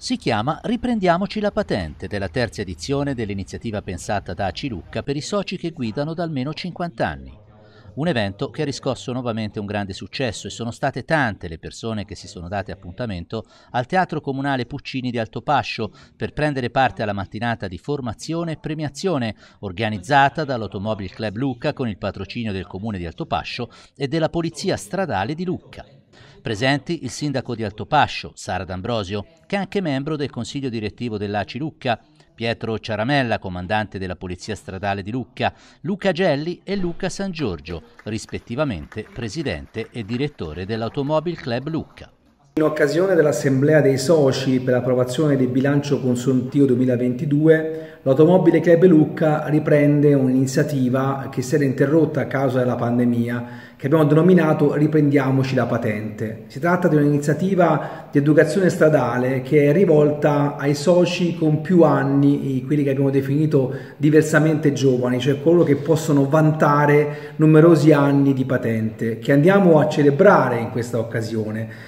si chiama Riprendiamoci la patente della terza edizione dell'iniziativa pensata da ACI Lucca per i soci che guidano da almeno 50 anni. Un evento che ha riscosso nuovamente un grande successo e sono state tante le persone che si sono date appuntamento al Teatro Comunale Puccini di Altopascio per prendere parte alla mattinata di formazione e premiazione organizzata dall'Automobile Club Lucca con il patrocinio del Comune di Altopascio e della Polizia Stradale di Lucca. Presenti il sindaco di Altopascio, Sara D'Ambrosio, che è anche membro del consiglio direttivo dell'ACI Lucca, Pietro Ciaramella, comandante della Polizia Stradale di Lucca, Luca Gelli e Luca San Giorgio, rispettivamente presidente e direttore dell'Automobile Club Lucca. In occasione dell'assemblea dei soci per l'approvazione del bilancio consuntivo 2022, l'Automobile Club Lucca riprende un'iniziativa che si era interrotta a causa della pandemia, che abbiamo denominato Riprendiamoci la patente. Si tratta di un'iniziativa di educazione stradale che è rivolta ai soci con più anni, quelli che abbiamo definito diversamente giovani, cioè coloro che possono vantare numerosi anni di patente, che andiamo a celebrare in questa occasione.